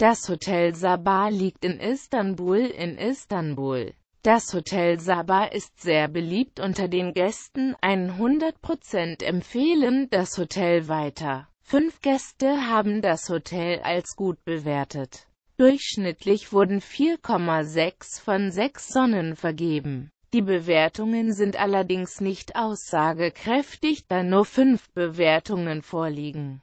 Das Hotel Sabah liegt in Istanbul in Istanbul. Das Hotel Sabah ist sehr beliebt unter den Gästen, 100% empfehlen das Hotel weiter. Fünf Gäste haben das Hotel als gut bewertet. Durchschnittlich wurden 4,6 von 6 Sonnen vergeben. Die Bewertungen sind allerdings nicht aussagekräftig, da nur fünf Bewertungen vorliegen.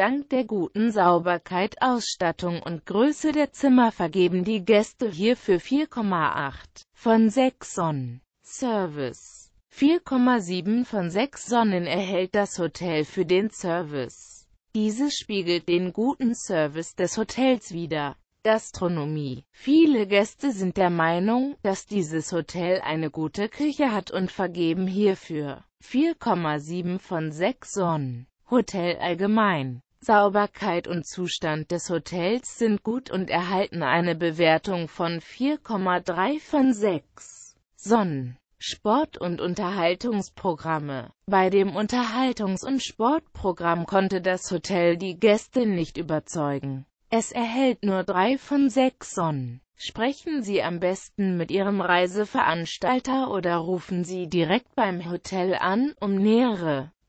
Dank der guten Sauberkeit, Ausstattung und Größe der Zimmer vergeben die Gäste hierfür 4,8 von 6 Sonnen. Service 4,7 von 6 Sonnen erhält das Hotel für den Service. Dieses spiegelt den guten Service des Hotels wider. Gastronomie. Viele Gäste sind der Meinung, dass dieses Hotel eine gute Küche hat und vergeben hierfür 4,7 von 6 Sonnen. Hotel allgemein. Sauberkeit und Zustand des Hotels sind gut und erhalten eine Bewertung von 4,3 von 6 Sonnen. Sport- und Unterhaltungsprogramme. Bei dem Unterhaltungs- und Sportprogramm konnte das Hotel die Gäste nicht überzeugen. Es erhält nur 3 von 6 Sonnen. Sprechen Sie am besten mit Ihrem Reiseveranstalter oder rufen Sie direkt beim Hotel an, um nähere